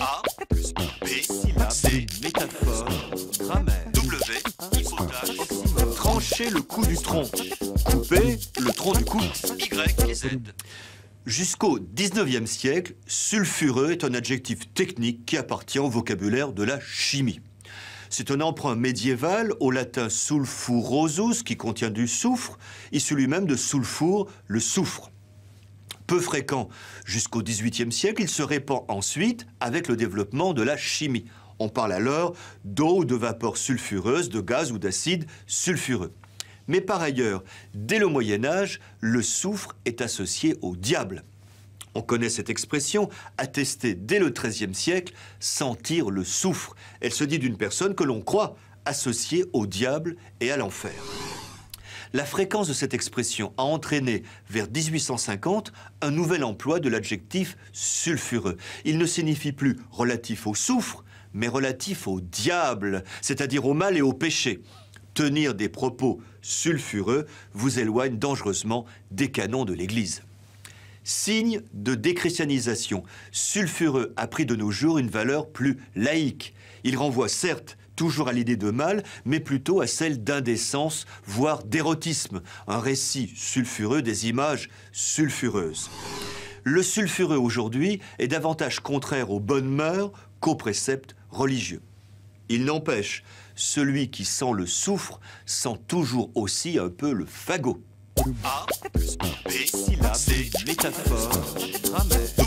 A B, C, métaphore, W, trancher le cou du tronc, couper le tronc du cou, Y Z. Jusqu'au 19e siècle, sulfureux est un adjectif technique qui appartient au vocabulaire de la chimie. C'est un emprunt médiéval au latin sulfurosus qui contient du soufre, issu lui-même de sulfure, le soufre peu fréquent jusqu'au XVIIIe siècle, il se répand ensuite avec le développement de la chimie. On parle alors d'eau ou de vapeur sulfureuse, de gaz ou d'acide sulfureux. Mais par ailleurs, dès le Moyen Âge, le soufre est associé au diable. On connaît cette expression, attestée dès le XIIIe siècle, sentir le soufre. Elle se dit d'une personne que l'on croit associée au diable et à l'enfer. La fréquence de cette expression a entraîné, vers 1850, un nouvel emploi de l'adjectif sulfureux. Il ne signifie plus relatif au soufre, mais relatif au diable, c'est-à-dire au mal et au péché. Tenir des propos sulfureux vous éloigne dangereusement des canons de l'Église signe de déchristianisation. Sulfureux a pris de nos jours une valeur plus laïque. Il renvoie certes toujours à l'idée de mal, mais plutôt à celle d'indécence, voire d'érotisme, un récit sulfureux, des images sulfureuses. Le sulfureux aujourd'hui est davantage contraire aux bonnes mœurs qu'aux préceptes religieux. Il n'empêche, celui qui sent le soufre sent toujours aussi un peu le fagot. A B,